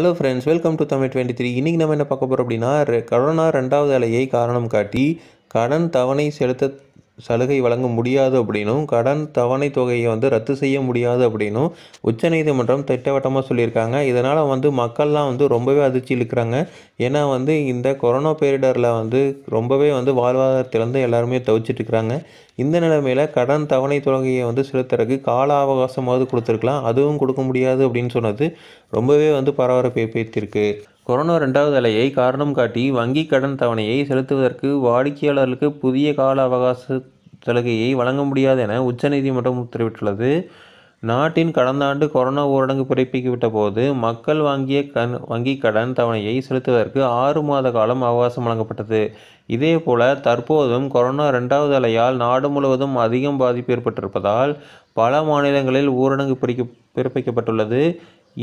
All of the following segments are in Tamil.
hello friends welcome to Tamil twenty three இன்றைக்கி நம்ம என்ன பார்க்க போகிறோம் அப்படின்னா கொரோனா ரெண்டாவது அலையை காரணம் காட்டி கடன் தவணை செலுத்த சலுகை வழங்க முடியாது அப்படின்னும் கடன் தவணை தொகையை வந்து ரத்து செய்ய முடியாது அப்படின்னும் உச்சநீதிமன்றம் திட்டவட்டமாக சொல்லியிருக்காங்க இதனால் வந்து மக்கள்லாம் வந்து ரொம்பவே அதிர்ச்சி இழுக்கிறாங்க ஏன்னா வந்து இந்த கொரோனா பேரிடரில் வந்து ரொம்பவே வந்து வாழ்வாதாரத்திலேருந்து எல்லாருமே தவிச்சிட்டு இருக்கிறாங்க இந்த நிலைமையில் கடன் தவணை தொகையை வந்து செலுத்துறதுக்கு கால அவகாசமாவது கொடுத்துருக்கலாம் அதுவும் கொடுக்க முடியாது அப்படின்னு சொன்னது ரொம்பவே வந்து பரபரப்பை பேத்திருக்கு கொரோனா ரெண்டாவது அலையை காரணம் காட்டி வங்கி கடன் தவணையை செலுத்துவதற்கு வாடிக்கையாளர்களுக்கு புதிய கால அவகாச சலுகையை வழங்க முடியாது என உச்சநீதிமன்றம் உத்தரவிட்டுள்ளது நாட்டின் கடந்த ஆண்டு கொரோனா ஊரடங்கு பிறப்பிக்கப்பட்ட போது மக்கள் வாங்கிய கண் வங்கி கடன் தவணையை செலுத்துவதற்கு ஆறு மாத காலம் அவகாசம் வழங்கப்பட்டது இதேபோல தற்போதும் கொரோனா இரண்டாவது அலையால் நாடு முழுவதும் அதிகம் பாதிப்பு ஏற்பட்டிருப்பதால் பல மாநிலங்களில் ஊரடங்கு பிரிக்க பிறப்பிக்கப்பட்டுள்ளது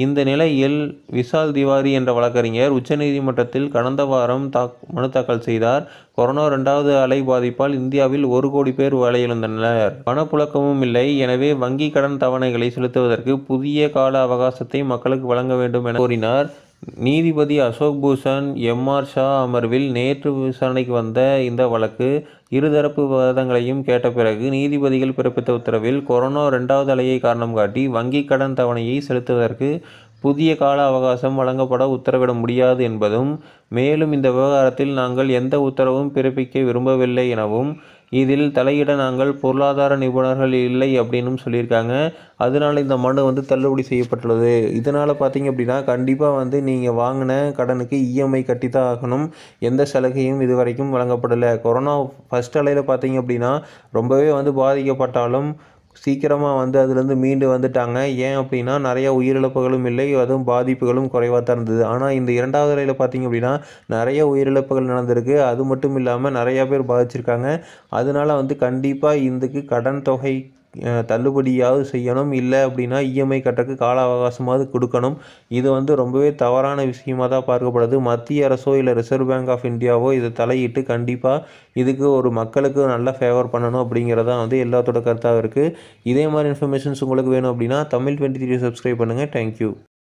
இந்த நிலையில் விஷால் திவாரி என்ற வழக்கறிஞர் உச்சநீதிமன்றத்தில் கடந்த வாரம் தாக் மனு தாக்கல் செய்தார் கொரோனா இரண்டாவது அலை பாதிப்பால் இந்தியாவில் ஒரு கோடி பேர் வேலையிழந்தனர் பணப்புழக்கமும் இல்லை எனவே வங்கி கடன் தவணைகளை செலுத்துவதற்கு புதிய கால அவகாசத்தை மக்களுக்கு வழங்க வேண்டும் என கோரினார் நீதிபதி அசோக் பூஷன் எம்ஆர் ஷா அமர்வில் நேற்று விசாரணைக்கு வந்த இந்த வழக்கு இருதரப்பு வாதங்களையும் கேட்ட பிறகு நீதிபதிகள் பிறப்பித்த உத்தரவில் கொரோனா இரண்டாவது அலையை காரணம் காட்டி வங்கி கடன் தவணையை செலுத்துவதற்கு புதிய கால அவகாசம் வழங்கப்பட உத்தரவிட முடியாது என்பதும் மேலும் இந்த விவகாரத்தில் நாங்கள் எந்த உத்தரவும் பிறப்பிக்க விரும்பவில்லை எனவும் இதில் தலையிட நாங்கள் பொருளாதார நிபுணர்கள் இல்லை அப்படின்னும் சொல்லியிருக்காங்க அதனால் இந்த மனு வந்து தள்ளுபடி செய்யப்பட்டுள்ளது இதனால் பார்த்தீங்க அப்படின்னா கண்டிப்பாக வந்து நீங்கள் வாங்கின கடனுக்கு இஎம்ஐ கட்டி தான் ஆகணும் எந்த சலுகையும் இது வரைக்கும் வழங்கப்படலை கொரோனா ஃபஸ்ட் அலையில் பார்த்தீங்க அப்படின்னா ரொம்பவே வந்து பாதிக்கப்பட்டாலும் சீக்கிரமாக வந்து அதுலேருந்து மீண்டு வந்துட்டாங்க ஏன் அப்படின்னா நிறையா உயிரிழப்புகளும் இல்லை அதுவும் பாதிப்புகளும் குறைவாக தான் இருந்தது ஆனால் இந்த இரண்டாவது அலையில் பார்த்திங்க அப்படின்னா நிறைய உயிரிழப்புகள் நடந்திருக்கு அது மட்டும் இல்லாமல் நிறையா பேர் பாதிச்சிருக்காங்க அதனால் வந்து கண்டிப்பாக இதுக்கு கடன் தொகை தள்ளுபடியாவது செய்யணும் இல்லை அப்படின்னா இஎம்ஐ e கட்டக்கு கால அவகாசமாவது கொடுக்கணும் இது வந்து ரொம்பவே தவறான விஷயமாக தான் பார்க்கப்படுது மத்திய அரசோ இல்லை ரிசர்வ் பேங்க் ஆஃப் இந்தியாவோ இதை தலையிட்டு கண்டிப்பாக இதுக்கு ஒரு மக்களுக்கு நல்லா ஃபேவர் பண்ணணும் அப்படிங்கிறதான் வந்து எல்லாத்தோட கருத்தாக இருக்குது இதே மாதிரி இன்ஃபர்மேஷன்ஸ் உங்களுக்கு வேணும் அப்படின்னா தமிழ் டுவெண்ட்டி த்ரீ சப்ஸ்கிரைப் பண்ணுங்கள் தேங்க்யூ